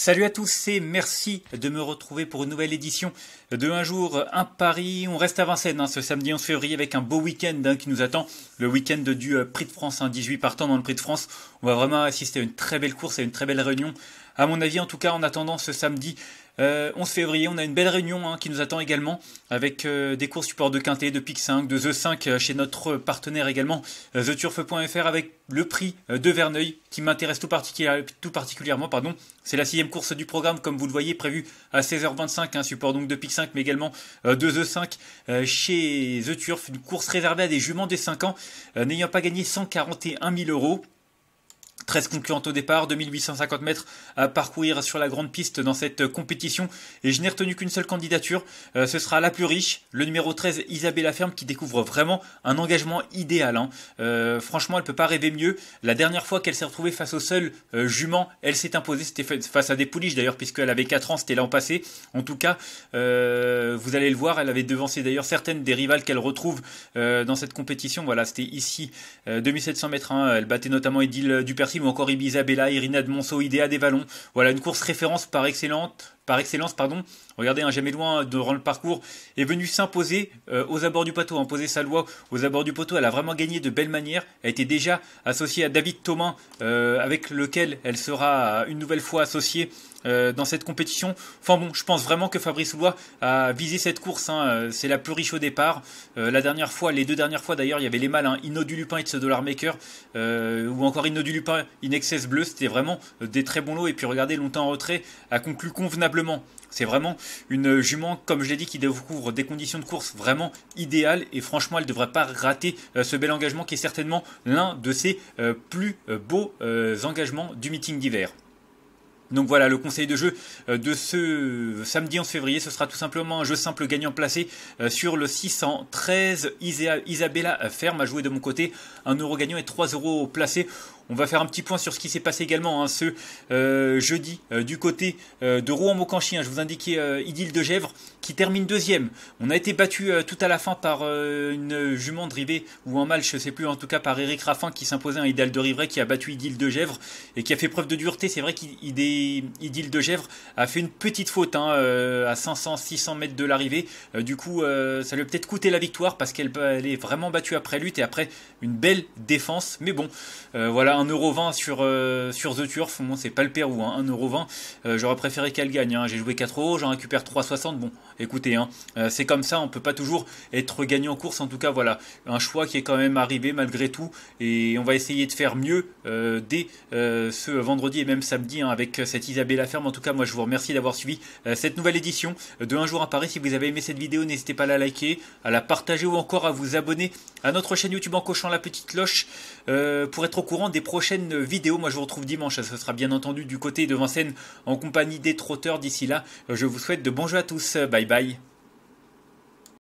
Salut à tous et merci de me retrouver pour une nouvelle édition de Un jour, un Paris. On reste à Vincennes hein, ce samedi 11 février avec un beau week-end hein, qui nous attend. Le week-end du euh, Prix de France, 18 hein, partants dans le Prix de France. On va vraiment assister à une très belle course, à une très belle réunion. À mon avis, en tout cas, en attendant ce samedi 11 euh, février, on a une belle réunion hein, qui nous attend également avec euh, des courses support de Quintet, de Pic 5, de The 5 euh, chez notre partenaire également, TheTurf.fr avec le prix de Verneuil qui m'intéresse tout, tout, particulièrement. pardon. C'est la sixième course du programme, comme vous le voyez, prévue à 16h25, un hein, support donc de Pic 5, mais également de The 5 chez The Turf, une course réservée à des juments des 5 ans, n'ayant pas gagné 141 000 euros. 13 concurrentes au départ, 2850 mètres à parcourir sur la grande piste dans cette compétition. Et je n'ai retenu qu'une seule candidature. Euh, ce sera la plus riche, le numéro 13, Isabelle Ferme, qui découvre vraiment un engagement idéal. Hein. Euh, franchement, elle ne peut pas rêver mieux. La dernière fois qu'elle s'est retrouvée face au seul euh, jument, elle s'est imposée. C'était face à des pouliches d'ailleurs, puisqu'elle avait 4 ans, c'était l'an passé. En tout cas, vous allez le voir, elle avait devancé d'ailleurs certaines des rivales qu'elle retrouve dans cette compétition. Voilà, c'était ici, 2700 mètres. Hein. Elle battait notamment Edil Dupercy ou encore Ibiza Bella, Irina de Monceau, Idea des Vallons. Voilà une course référence par excellente par excellence, pardon, regardez, un hein, jamais loin durant le parcours, est venue s'imposer euh, aux abords du poteau, imposer hein, sa loi aux abords du poteau. Elle a vraiment gagné de belle manière. Elle était déjà associée à David Thomas, euh, avec lequel elle sera une nouvelle fois associée euh, dans cette compétition. Enfin bon, je pense vraiment que Fabrice Lois a visé cette course. Hein, c'est la plus riche au départ. la dernière fois, les deux dernières fois d'ailleurs, il y avait les mâles, Inno du Lupin et ce Dollar Maker, ou encore du Lupin, Excess Bleu. C'était vraiment des très bons lots. Et puis regardez, longtemps en retrait, a conclu convenablement c'est vraiment une jument, comme je l'ai dit, qui découvre des conditions de course vraiment idéales et franchement, elle ne devrait pas rater euh, ce bel engagement qui est certainement l'un de ses euh, plus euh, beaux engagements du meeting d'hiver. Donc voilà, le conseil de jeu de ce samedi 11 février, ce sera tout simplement un jeu simple gagnant placé sur le 613 Isabella Ferme à jouer de mon côté. 1 euro gagnant et 3 euros placés. On va faire un petit point sur ce qui s'est passé également hein, ce euh, jeudi euh, du côté euh, de Rouen-Mocanchi. Hein. je vous indiquais Idil de Gèvre qui termine deuxième. On a été battu tout à la fin par une jument de ou en mal je sais plus, en tout cas par Eric Raffin qui s'imposait un Idal de Rivray qui a battu Idil de Gèvre et qui a fait preuve de dureté. C'est vrai qu'Idil de Gèvre a fait une petite faute hein, à 500-600 mètres de l'arrivée. du coup, ça lui a peut-être coûté la victoire parce qu'elle est vraiment battue après lutte et après une belle défense. Mais bon, voilà 1,20€ sur, euh, sur The Turf. c'est pas le Pérou, 1,20€. Hein. Euh, j'aurais préféré qu'elle gagne. Hein. J'ai joué 4€, j'en récupère 3,60. Bon, écoutez, hein. euh, c'est comme ça, on peut pas toujours être gagnant en course. En tout cas, voilà, un choix qui est quand même arrivé malgré tout. Et on va essayer de faire mieux dès ce vendredi et même samedi avec cette Isabelle Ferme. En tout cas, moi, je vous remercie d'avoir suivi cette nouvelle édition de Un jour à Paris. Si vous avez aimé cette vidéo, n'hésitez pas à la liker, à la partager ou encore à vous abonner à notre chaîne YouTube en cochant la petite cloche pour être au courant des prochaine vidéo, Moi, je vous retrouve dimanche. Ce sera bien entendu du côté de Vincennes en compagnie des trotteurs. D'ici là, je vous souhaite de bons jeux à tous. Bye bye.